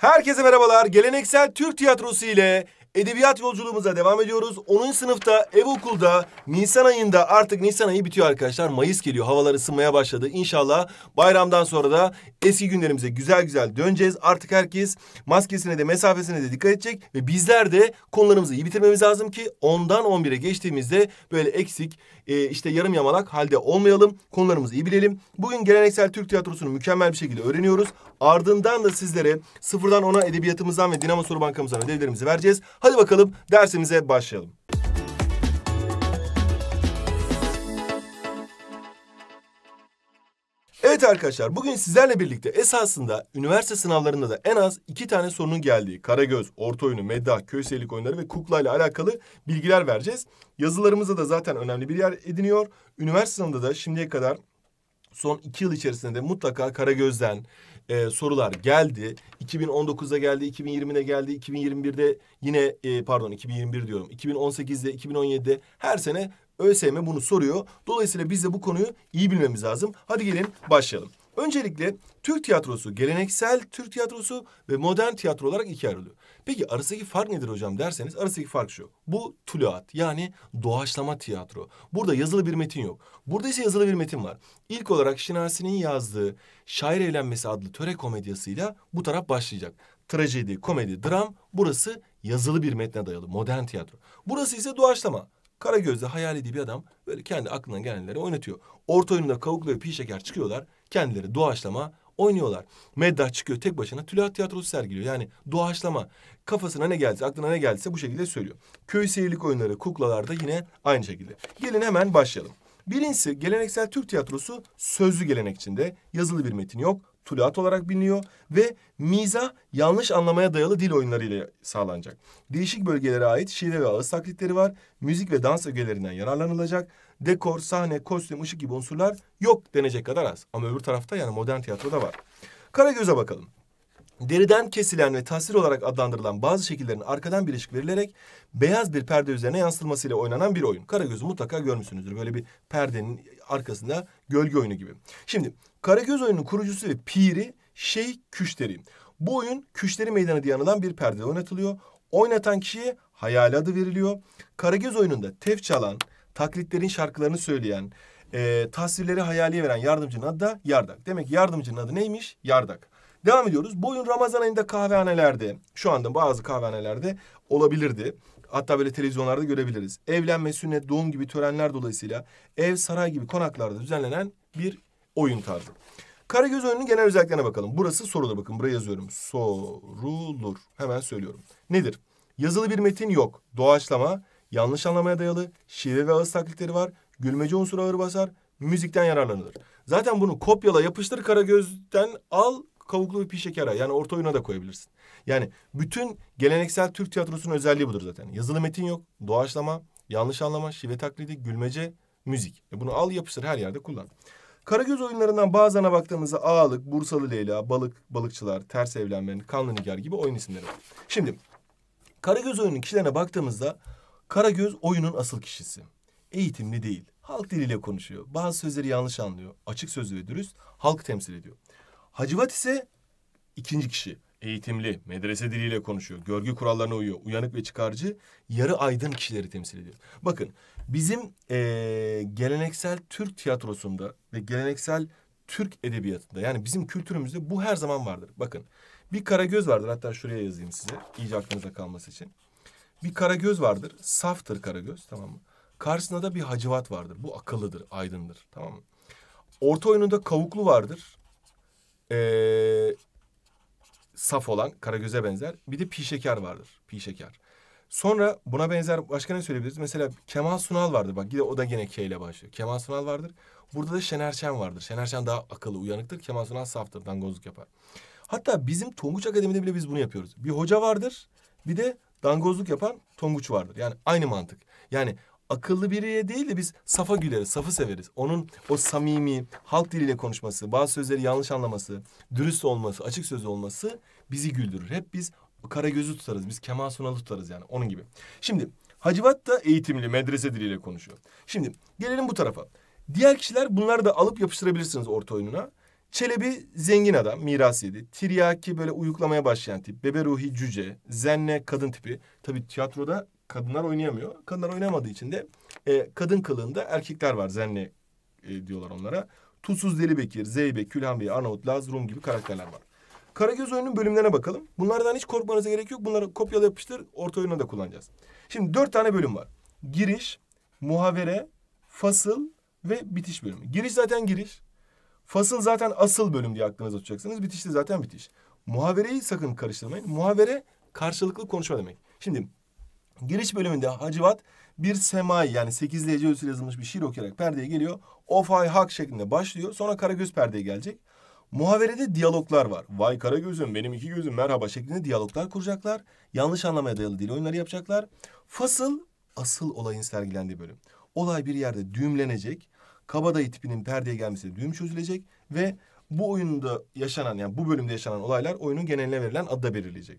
Herkese merhabalar. Geleneksel Türk tiyatrosu ile edebiyat yolculuğumuza devam ediyoruz. 10. sınıfta ev okulda Nisan ayında artık Nisan ayı bitiyor arkadaşlar. Mayıs geliyor. Havalar ısınmaya başladı. İnşallah bayramdan sonra da eski günlerimize güzel güzel döneceğiz. Artık herkes maskesine de mesafesine de dikkat edecek ve bizler de konularımızı iyi bitirmemiz lazım ki ondan 11'e geçtiğimizde böyle eksik e, işte yarım yamalak halde olmayalım. Konularımızı iyi bilelim. Bugün geleneksel Türk tiyatrosunu mükemmel bir şekilde öğreniyoruz. Ardından da sizlere sıfırdan ona edebiyatımızdan ve Dinamo Soru Bankamızdan ödevlerimizi vereceğiz. Hadi bakalım dersimize başlayalım. Evet arkadaşlar bugün sizlerle birlikte esasında üniversite sınavlarında da en az iki tane sorunun geldiği Karagöz, Orta Oyunu, Medda, Köy Seyirlik Oyunları ve Kukla ile alakalı bilgiler vereceğiz. Yazılarımızda da zaten önemli bir yer ediniyor. Üniversite sınavında da şimdiye kadar son iki yıl içerisinde de mutlaka Karagöz'den, e, sorular geldi. 2019'da geldi, 2020'de geldi, 2021'de yine e, pardon 2021 diyorum. 2018'de, 2017'de her sene ÖSYM bunu soruyor. Dolayısıyla biz de bu konuyu iyi bilmemiz lazım. Hadi gelin başlayalım. Öncelikle Türk tiyatrosu geleneksel Türk tiyatrosu ve modern tiyatro olarak ikiye ayrılıyor. Peki arasındaki fark nedir hocam derseniz arasındaki fark şu. Bu tuluat yani doğaçlama tiyatro. Burada yazılı bir metin yok. Burada ise yazılı bir metin var. İlk olarak Şinasi'nin yazdığı Şair Eğlenmesi adlı töre komedyasıyla bu taraf başlayacak. Trajedi, komedi, dram burası yazılı bir metne dayalı modern tiyatro. Burası ise doğaçlama. Kara Karagöz'de hayal ediyor bir adam böyle kendi aklından gelenleri oynatıyor. Orta oyununda kavuklu ve pi çıkıyorlar. Kendileri doğaçlama oynuyorlar. Meddah çıkıyor tek başına tülah tiyatrosu sergiliyor. Yani doğaçlama kafasına ne geldi, aklına ne geldiyse bu şekilde söylüyor. Köy seyirlik oyunları kuklalarda yine aynı şekilde. Gelin hemen başlayalım. Birincisi geleneksel Türk tiyatrosu sözlü gelenek içinde yazılı bir metin yok tuluat olarak biliniyor ve miza yanlış anlamaya dayalı dil oyunlarıyla sağlanacak. Değişik bölgelere ait şiire ve ağız taklitleri var. Müzik ve dans ögelerinden yararlanılacak. Dekor, sahne, kostüm, ışık gibi unsurlar yok denecek kadar az. Ama öbür tarafta yani modern tiyatroda var. Karagöz'e bakalım deriden kesilen ve tasvir olarak adlandırılan bazı şekillerin arkadan birleşik verilerek beyaz bir perde üzerine yansıtılmasıyla oynanan bir oyun. Karagöz'ü mutlaka görmüşsünüzdür. Böyle bir perdenin arkasında gölge oyunu gibi. Şimdi Karagöz oyununun kurucusu ve piri Şeyh Küşteri. Bu oyun Küşteri Meydanı diye anılan bir perdede oynatılıyor. Oynatan kişiye hayal adı veriliyor. Karagöz oyununda tef çalan, taklitlerin şarkılarını söyleyen, e, tasvirleri hayaliye veren yardımcının adı da Yardak. Demek yardımcının adı neymiş? Yardak. Devam ediyoruz. Bu oyun Ramazan ayında kahvehanelerde, şu anda bazı kahvehanelerde olabilirdi. Hatta böyle televizyonlarda görebiliriz. Evlenme, sünnet, doğum gibi törenler dolayısıyla ev, saray gibi konaklarda düzenlenen bir oyun tarzı. Karagöz oyununun genel özelliklerine bakalım. Burası sorulur. Bakın buraya yazıyorum. Sorulur. Hemen söylüyorum. Nedir? Yazılı bir metin yok. Doğaçlama, yanlış anlamaya dayalı, şive ve ağız taklitleri var. Gülmece unsuru ağır basar. Müzikten yararlanılır. Zaten bunu kopyala yapıştır Karagöz'den al kavuklu bir pişekara yani orta oyuna da koyabilirsin. Yani bütün geleneksel Türk tiyatrosunun özelliği budur zaten. Yazılı metin yok, doğaçlama, yanlış anlama, şive taklidi, gülmece, müzik. E bunu al yapıştır her yerde kullan. Karagöz oyunlarından bazılarına baktığımızda Ağalık, Bursalı Leyla, Balık, Balıkçılar, Ters evlenmen, Kanlı Nigar gibi oyun isimleri var. Şimdi Karagöz oyunun kişilerine baktığımızda Karagöz oyunun asıl kişisi. Eğitimli değil. Halk diliyle konuşuyor. Bazı sözleri yanlış anlıyor. Açık sözlü ve dürüst. Halk temsil ediyor. Hacivat ise ikinci kişi. Eğitimli, medrese diliyle konuşuyor, görgü kurallarına uyuyor, uyanık ve çıkarcı, yarı aydın kişileri temsil ediyor. Bakın bizim e, geleneksel Türk tiyatrosunda ve geleneksel Türk edebiyatında yani bizim kültürümüzde bu her zaman vardır. Bakın bir kara göz vardır hatta şuraya yazayım size iyice aklınıza kalması için. Bir kara göz vardır saftır kara göz, tamam mı? Karşısında da bir hacivat vardır bu akıllıdır aydındır tamam mı? Orta oyununda kavuklu vardır ee, saf olan karagöze benzer. Bir de pi şeker vardır. Pi şeker. Sonra buna benzer başka ne söyleyebiliriz? Mesela Kemal Sunal vardır. Bak gide o da gene K ile başlıyor. Kemal Sunal vardır. Burada da Şener Şen vardır. Şener Şen daha akıllı, uyanıktır. Kemal Sunal saftır, dangozluk yapar. Hatta bizim Tonguç Akademi'de bile biz bunu yapıyoruz. Bir hoca vardır. Bir de dangozluk yapan Tonguç vardır. Yani aynı mantık. Yani akıllı biriyle değil de biz safa güleriz, safı severiz. Onun o samimi, halk diliyle konuşması, bazı sözleri yanlış anlaması, dürüst olması, açık sözlü olması bizi güldürür. Hep biz kara gözü tutarız, biz Kemal Sunal'ı tutarız yani onun gibi. Şimdi Hacivat da eğitimli, medrese diliyle konuşuyor. Şimdi gelelim bu tarafa. Diğer kişiler bunları da alıp yapıştırabilirsiniz orta oyununa. Çelebi zengin adam, mirasiydi. Tiryaki böyle uyuklamaya başlayan tip. Bebe Cüce, Zenne kadın tipi. Tabii tiyatroda kadınlar oynayamıyor. Kadınlar oynamadığı için de e, kadın kılığında erkekler var. zenne e, diyorlar onlara. Tutsuz Delibekir, Zeybek, Külhan Bey, Arnavut, Laz, Rum gibi karakterler var. Karagöz oyunun bölümlerine bakalım. Bunlardan hiç korkmanıza gerek yok. Bunları kopyala yapıştır, orta oyuna da kullanacağız. Şimdi dört tane bölüm var. Giriş, muhavere, fasıl ve bitiş bölümü. Giriş zaten giriş. Fasıl zaten asıl bölüm diye aklınıza tutacaksınız. Bitiş de zaten bitiş. Muhavereyi sakın karıştırmayın. Muhavere karşılıklı konuşma demek. Şimdi Giriş bölümünde Hacivat bir semai yani sekizli hece ölçüsüyle yazılmış bir şiir okuyarak perdeye geliyor. Of ay hak şeklinde başlıyor. Sonra Karagöz perdeye gelecek. Muhaverede diyaloglar var. Vay Karagöz'üm benim iki gözüm merhaba şeklinde diyaloglar kuracaklar. Yanlış anlamaya dayalı dil oyunları yapacaklar. Fasıl asıl olayın sergilendiği bölüm. Olay bir yerde düğümlenecek. Kabadayı tipinin perdeye gelmesi düğüm çözülecek ve bu oyunda yaşanan yani bu bölümde yaşanan olaylar oyunun geneline verilen adla belirleyecek.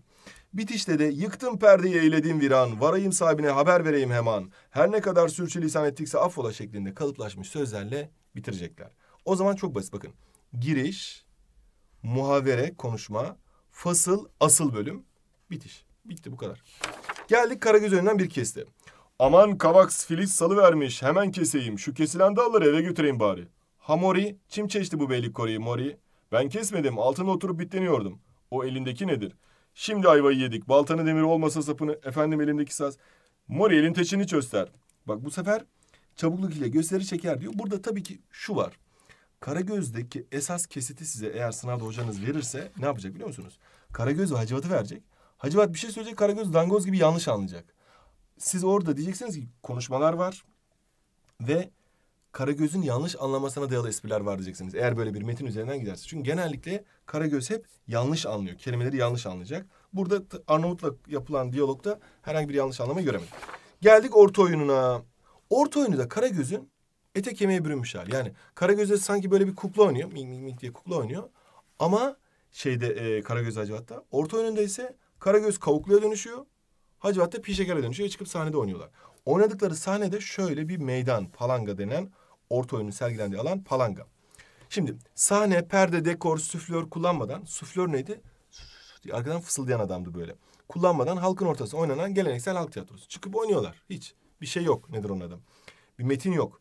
Bitişte de yıktım perdeyi eyledim viran, varayım sahibine haber vereyim hemen. Her ne kadar sürçülisan ettikse affola şeklinde kalıplaşmış sözlerle bitirecekler. O zaman çok basit bakın. Giriş, muhavere, konuşma, fasıl, asıl bölüm, bitiş. Bitti bu kadar. Geldik Karagöz önünden bir kesti. Aman kavaks filiz salı vermiş hemen keseyim şu kesilen dalları eve götüreyim bari. Hamori, çim çeşti bu beylik Koreyi? mori. Ben kesmedim, altına oturup bitleniyordum. O elindeki nedir? Şimdi ayvayı yedik, baltanı demiri olmasa sapını, efendim elindeki saz. Mori elin teçini çöster. Bak bu sefer çabukluk ile gösteri çeker diyor. Burada tabii ki şu var. Karagöz'deki esas kesiti size eğer sınavda hocanız verirse ne yapacak biliyor musunuz? Karagöz ve Hacivat'ı verecek. Hacivat bir şey söyleyecek, Karagöz dangoz gibi yanlış anlayacak. Siz orada diyeceksiniz ki konuşmalar var ve Karagöz'ün yanlış anlamasına dayalı espriler var diyeceksiniz. Eğer böyle bir metin üzerinden giderse. Çünkü genellikle Karagöz hep yanlış anlıyor. Kelimeleri yanlış anlayacak. Burada Arnavut'la yapılan diyalogda herhangi bir yanlış anlama göremedik. Geldik orta oyununa. Orta oyunu da Karagöz'ün ete kemiğe bürünmüş hali. Yani Karagöz'de sanki böyle bir kukla oynuyor. Mik mik mik diye kukla oynuyor. Ama şeyde e, Karagöz Hacivat'ta. Orta oyununda ise Karagöz kavukluya dönüşüyor. da pişekere dönüşüyor. Çıkıp sahnede oynuyorlar. Oynadıkları sahnede şöyle bir meydan palanga denen orta oyunun sergilendiği alan palanga. Şimdi sahne, perde, dekor, süflör kullanmadan, süflör neydi? Arkadan fısıldayan adamdı böyle. Kullanmadan halkın ortasında oynanan geleneksel halk tiyatrosu. Çıkıp oynuyorlar. Hiç. Bir şey yok. Nedir onun adı? Bir metin yok.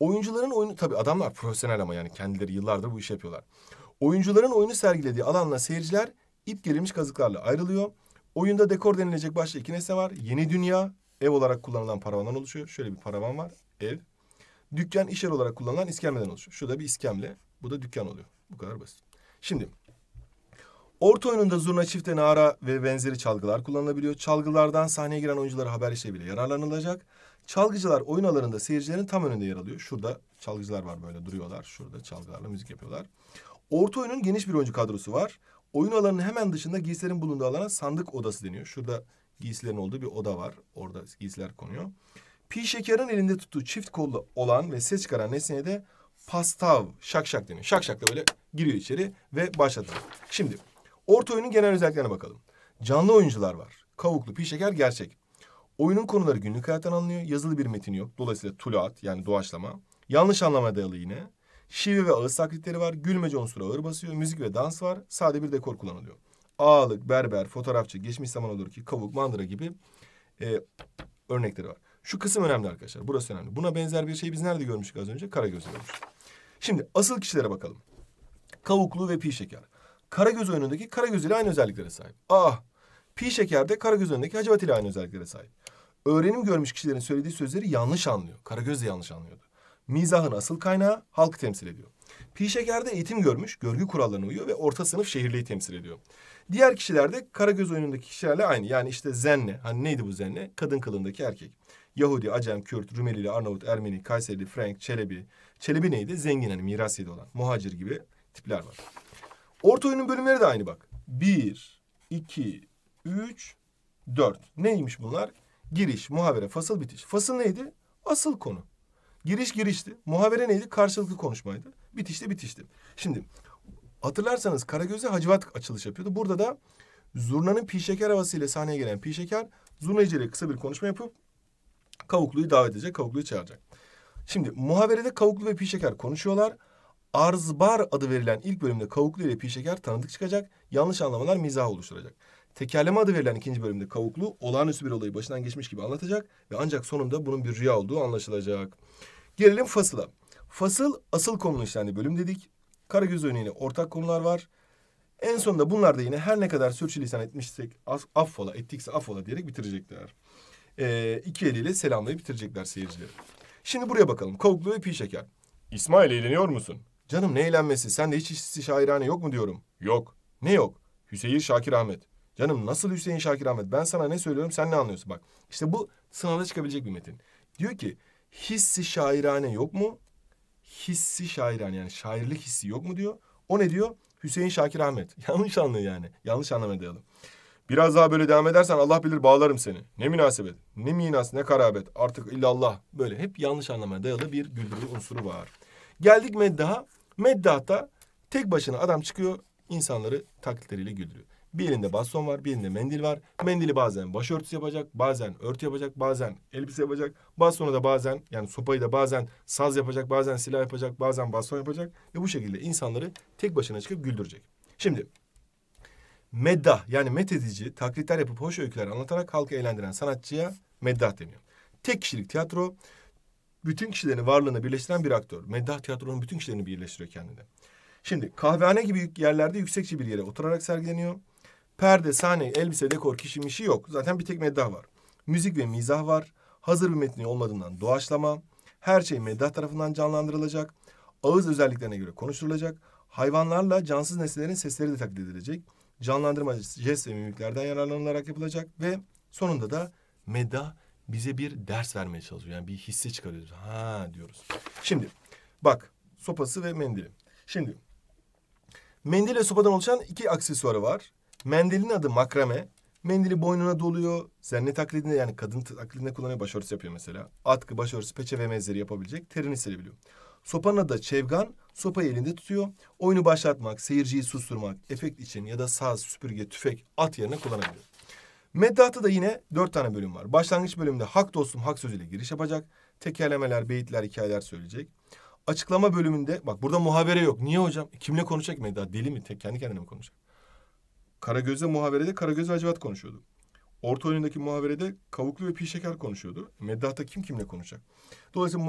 Oyuncuların oyunu... Tabii adamlar profesyonel ama yani kendileri yıllardır bu işi yapıyorlar. Oyuncuların oyunu sergilediği alanla seyirciler ip gerilmiş kazıklarla ayrılıyor. Oyunda dekor denilecek başka iki nesne var. Yeni dünya, ev olarak kullanılan paravandan oluşuyor. Şöyle bir paravan var, ev. Dükkan iş yer olarak kullanılan iskemleden oluşuyor. Şurada bir iskemle. Bu da dükkan oluyor. Bu kadar basit. Şimdi orta oyununda zurna, çifte, nara ve benzeri çalgılar kullanılabiliyor. Çalgılardan sahneye giren oyunculara haber bile yararlanılacak. Çalgıcılar oyun alanında seyircilerin tam önünde yer alıyor. Şurada çalgıcılar var böyle duruyorlar. Şurada çalgılarla müzik yapıyorlar. Orta oyunun geniş bir oyuncu kadrosu var. Oyun alanının hemen dışında giysilerin bulunduğu alana sandık odası deniyor. Şurada giysilerin olduğu bir oda var. Orada giysiler konuyor. Pi şekerin elinde tuttuğu çift kollu olan ve ses çıkaran nesneye de pastav şak şak deniyor. Şak şak da böyle giriyor içeri ve başlatılıyor. Şimdi orta oyunun genel özelliklerine bakalım. Canlı oyuncular var. Kavuklu pi şeker gerçek. Oyunun konuları günlük hayattan anlıyor. Yazılı bir metin yok. Dolayısıyla tuluat yani doğaçlama. Yanlış anlama dayalı yine. Şive ve ağız taklitleri var. Gülmece unsuru ağır basıyor. Müzik ve dans var. Sade bir dekor kullanılıyor. Ağalık, berber, fotoğrafçı, geçmiş zaman olur ki kavuk, mandıra gibi e, örnekleri var. Şu kısım önemli arkadaşlar. Burası önemli. Buna benzer bir şey biz nerede görmüştük az önce? Karagöz'de görmüştük. Şimdi asıl kişilere bakalım. Kavuklu ve pi şeker. Karagöz oyunundaki Karagöz ile aynı özelliklere sahip. Ah! Pi şeker de Karagöz oyunundaki Hacivat ile aynı özelliklere sahip. Öğrenim görmüş kişilerin söylediği sözleri yanlış anlıyor. Karagöz de yanlış anlıyordu. Mizahın asıl kaynağı halkı temsil ediyor. Pi şekerde eğitim görmüş, görgü kurallarına uyuyor ve orta sınıf şehirliği temsil ediyor. Diğer kişiler de Karagöz oyunundaki kişilerle aynı. Yani işte zenne, hani neydi bu zenne? Kadın kılındaki erkek. Yahudi, Acem, Kürt, Rumelili, Arnavut, Ermeni, Kayserili, Frank, Çelebi. Çelebi neydi? Zengin hani miras olan. Muhacir gibi tipler var. Orta oyunun bölümleri de aynı bak. Bir, iki, üç, dört. Neymiş bunlar? Giriş, muhabere, fasıl, bitiş. Fasıl neydi? Asıl konu. Giriş girişti. Muhabere neydi? Karşılıklı konuşmaydı. Bitişti bitişti. Şimdi hatırlarsanız Karagöz'de Hacivat açılış yapıyordu. Burada da Zurna'nın Pişeker havasıyla sahneye gelen Pişeker Zurnacı ile kısa bir konuşma yapıp Kavuklu'yu davet edecek, Kavuklu'yu çağıracak. Şimdi muhaberede Kavuklu ve Pişeker konuşuyorlar. Arzbar adı verilen ilk bölümde Kavuklu ile Pişeker tanıdık çıkacak. Yanlış anlamalar mizah oluşturacak. Tekerleme adı verilen ikinci bölümde Kavuklu olağanüstü bir olayı başından geçmiş gibi anlatacak ve ancak sonunda bunun bir rüya olduğu anlaşılacak. Gelelim fasıla. Fasıl asıl konunun işlendiği bölüm dedik. Karagöz örneğine ortak konular var. En sonunda bunlar da yine her ne kadar sürçülisan etmişsek affola ettikse affola diyerek bitirecekler e, iki eliyle selamlayıp bitirecekler seyircileri. Şimdi buraya bakalım. Kavuklu ve pi şeker. İsmail eğleniyor musun? Canım ne eğlenmesi? Sen de hiç istişairane yok mu diyorum. Yok. Ne yok? Hüseyin Şakir Ahmet. Canım nasıl Hüseyin Şakir Ahmet? Ben sana ne söylüyorum sen ne anlıyorsun? Bak işte bu sınavda çıkabilecek bir metin. Diyor ki hissi şairane yok mu? Hissi şairane yani şairlik hissi yok mu diyor. O ne diyor? Hüseyin Şakir Ahmet. Yanlış anlıyor yani. Yanlış anlamayalım. Biraz daha böyle devam edersen Allah bilir bağlarım seni. Ne münasebet, ne minas, ne karabet. Artık illallah. Böyle hep yanlış anlamaya dayalı bir güldürü unsuru var. Geldik meddaha. Meddahta tek başına adam çıkıyor. insanları taklitleriyle güldürüyor. Bir elinde baston var, bir elinde mendil var. Mendili bazen başörtüsü yapacak, bazen örtü yapacak, bazen elbise yapacak. Bastonu da bazen yani sopayı da bazen saz yapacak, bazen silah yapacak, bazen baston yapacak. Ve bu şekilde insanları tek başına çıkıp güldürecek. Şimdi meddah yani met edici, taklitler yapıp hoş öyküler anlatarak halkı eğlendiren sanatçıya meddah deniyor. Tek kişilik tiyatro bütün kişilerin varlığını birleştiren bir aktör. Meddah tiyatronun bütün kişilerini birleştiriyor kendine. Şimdi kahvehane gibi yerlerde yüksekçe bir yere oturarak sergileniyor. Perde, sahne, elbise, dekor, kişimişi yok. Zaten bir tek meddah var. Müzik ve mizah var. Hazır bir metni olmadığından doğaçlama. Her şey meddah tarafından canlandırılacak. Ağız özelliklerine göre konuşturulacak. Hayvanlarla cansız nesnelerin sesleri de taklit edilecek canlandırma jest ve mimiklerden yararlanılarak yapılacak ve sonunda da meda bize bir ders vermeye çalışıyor. Yani bir hisse çıkarıyoruz. Ha diyoruz. Şimdi bak sopası ve mendili. Şimdi mendil ve sopadan oluşan iki aksesuarı var. Mendilin adı makrame. Mendili boynuna doluyor. Zenne taklidinde yani kadın taklidinde kullanıyor. Başörtüsü yapıyor mesela. Atkı, başörtüsü, peçe ve menzeri yapabilecek. Terini serebiliyor. Sopana da çevgan sopayı elinde tutuyor. Oyunu başlatmak, seyirciyi susturmak, efekt için ya da saz, süpürge, tüfek, at yerine kullanabilir. Meddat'ta da yine dört tane bölüm var. Başlangıç bölümünde hak dostum hak sözüyle giriş yapacak. Tekerlemeler, beyitler, hikayeler söyleyecek. Açıklama bölümünde bak burada muhabere yok. Niye hocam? E, kimle konuşacak Meddat? Deli mi? Tek kendi kendine mi konuşacak? Karagöz'le muhaberede Karagöz ve Hacivat konuşuyordu. Orta oyunundaki muhaberede Kavuklu ve Pi Şeker konuşuyordu. Meddah'ta kim kimle konuşacak? Dolayısıyla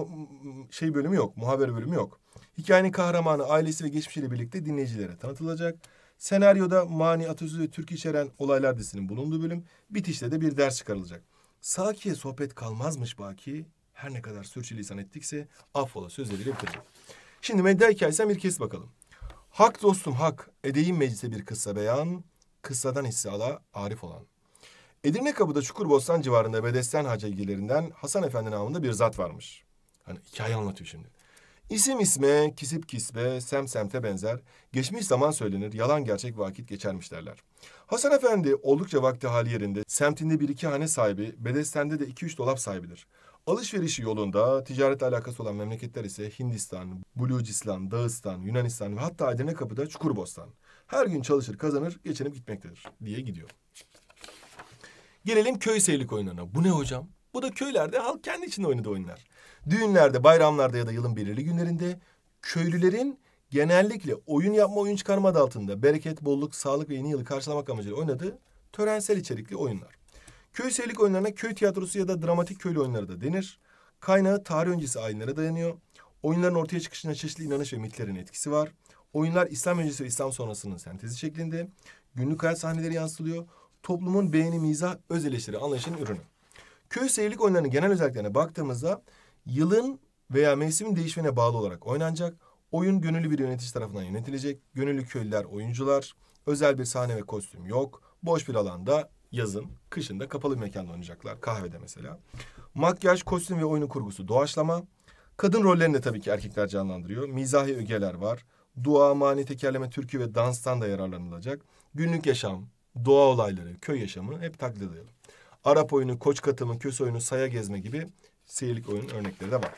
şey bölümü yok, muhaber bölümü yok. Hikayenin kahramanı ailesi ve geçmişiyle birlikte dinleyicilere tanıtılacak. Senaryoda mani, atasözü ve türkü içeren olaylar dizisinin bulunduğu bölüm. Bitişte de bir ders çıkarılacak. Saki'ye sohbet kalmazmış Baki. Her ne kadar sürçülisan ettikse affola sözleriyle bitirecek. Şimdi medya hikayesinden bir kez bakalım. Hak dostum hak, edeyim meclise bir kıssa beyan, kıssadan hisse ala arif olan. Edirne Kapı'da Çukurbostan civarında Bedesten Hacı ilgilerinden Hasan Efendi namında bir zat varmış. Hani hikaye anlatıyor şimdi. İsim isme, kisip kisbe, sem semte benzer. Geçmiş zaman söylenir, yalan gerçek vakit geçermiş derler. Hasan Efendi oldukça vakti hali yerinde, semtinde bir iki hane sahibi, bedestende de iki üç dolap sahibidir. Alışverişi yolunda ticaretle alakası olan memleketler ise Hindistan, Bulucistan, Dağıstan, Yunanistan ve hatta Edirne Kapı'da Çukurbostan. Her gün çalışır, kazanır, geçinip gitmektedir diye gidiyor. Gelelim köy seyirlik oyunlarına. Bu ne hocam? Bu da köylerde halk kendi içinde oynadığı oyunlar. Düğünlerde, bayramlarda ya da yılın belirli günlerinde köylülerin genellikle oyun yapma, oyun çıkarma adı altında bereket, bolluk, sağlık ve yeni yılı karşılamak amacıyla oynadığı törensel içerikli oyunlar. Köy seyirlik oyunlarına köy tiyatrosu ya da dramatik köylü oyunları da denir. Kaynağı tarih öncesi ayinlere dayanıyor. Oyunların ortaya çıkışına çeşitli inanış ve mitlerin etkisi var. Oyunlar İslam öncesi ve İslam sonrasının sentezi şeklinde. Günlük hayat sahneleri yansıtılıyor toplumun beğeni, mizah, öz eleştiri anlayışının ürünü. Köy seyirlik oyunlarının genel özelliklerine baktığımızda yılın veya mevsimin değişmene bağlı olarak oynanacak. Oyun gönüllü bir yönetici tarafından yönetilecek. Gönüllü köylüler, oyuncular. Özel bir sahne ve kostüm yok. Boş bir alanda yazın, kışın da kapalı bir mekanda oynayacaklar. Kahvede mesela. Makyaj, kostüm ve oyunun kurgusu doğaçlama. Kadın rollerini de tabii ki erkekler canlandırıyor. Mizahi ögeler var. Dua, mani, tekerleme, türkü ve danstan da yararlanılacak. Günlük yaşam, doğa olayları, köy yaşamını hep taklit edelim. Arap oyunu, koç katımı, kös oyunu, saya gezme gibi seyirlik oyunun örnekleri de var.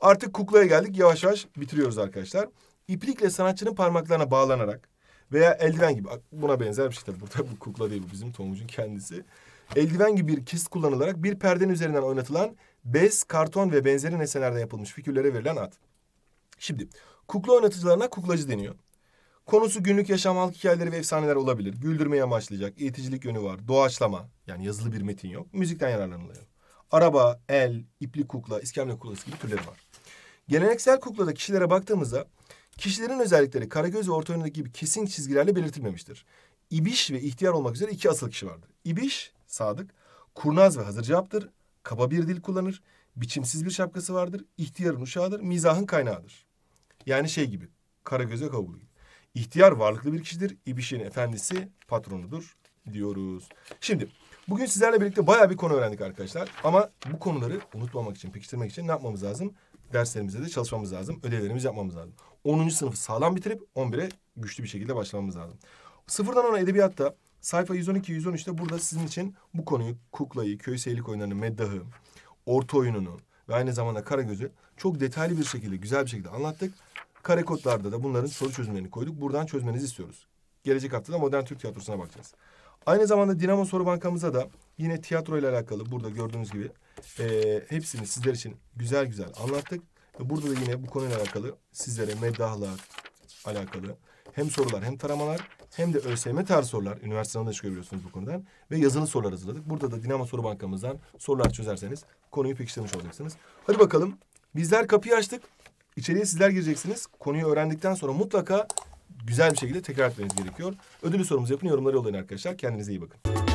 Artık kuklaya geldik. Yavaş yavaş bitiriyoruz arkadaşlar. İplikle sanatçının parmaklarına bağlanarak veya eldiven gibi buna benzer bir şey tabii. Burada bu kukla değil bu bizim Tonguç'un kendisi. Eldiven gibi bir kist kullanılarak bir perdenin üzerinden oynatılan bez, karton ve benzeri nesnelerden yapılmış figürlere verilen ad. Şimdi kukla oynatıcılarına kuklacı deniyor. Konusu günlük yaşam halk hikayeleri ve efsaneler olabilir. Güldürmeyi amaçlayacak, eğiticilik yönü var, doğaçlama. Yani yazılı bir metin yok. Müzikten yararlanılıyor. Araba, el, ipli kukla, iskemle kuklası gibi türleri var. Geleneksel kuklada kişilere baktığımızda kişilerin özellikleri Karagöz ve Orta Yönü'ndeki gibi kesin çizgilerle belirtilmemiştir. İbiş ve ihtiyar olmak üzere iki asıl kişi vardır. İbiş, sadık, kurnaz ve hazır cevaptır. Kaba bir dil kullanır. Biçimsiz bir şapkası vardır. İhtiyarın uşağıdır. Mizahın kaynağıdır. Yani şey gibi. Karagöz'e kavulu İhtiyar varlıklı bir kişidir. İbişin efendisi patronudur diyoruz. Şimdi bugün sizlerle birlikte bayağı bir konu öğrendik arkadaşlar. Ama bu konuları unutmamak için, pekiştirmek için ne yapmamız lazım? Derslerimize de çalışmamız lazım. Ödevlerimizi yapmamız lazım. 10. sınıfı sağlam bitirip 11'e güçlü bir şekilde başlamamız lazım. Sıfırdan ona edebiyatta sayfa 112-113'te burada sizin için bu konuyu, kuklayı, köy seyirlik oyunlarını, meddahı, orta oyununu ve aynı zamanda karagözü çok detaylı bir şekilde, güzel bir şekilde anlattık. Kare kodlarda da bunların soru çözümlerini koyduk. Buradan çözmenizi istiyoruz. Gelecek hafta da modern Türk tiyatrosuna bakacağız. Aynı zamanda Dinamo Soru Bankamıza da yine tiyatro ile alakalı burada gördüğünüz gibi e, hepsini sizler için güzel güzel anlattık. Ve burada da yine bu konuyla alakalı sizlere meddahla alakalı hem sorular hem taramalar hem de ÖSYM tarzı sorular. Üniversiteden de çıkabiliyorsunuz bu konudan. Ve yazılı sorular hazırladık. Burada da Dinamo Soru Bankamızdan sorular çözerseniz konuyu pekiştirmiş olacaksınız. Hadi bakalım. Bizler kapıyı açtık. İçeriye sizler gireceksiniz. Konuyu öğrendikten sonra mutlaka güzel bir şekilde tekrar etmeniz gerekiyor. Ödülü sorumuzu yapın, yorumları yollayın arkadaşlar. Kendinize iyi bakın.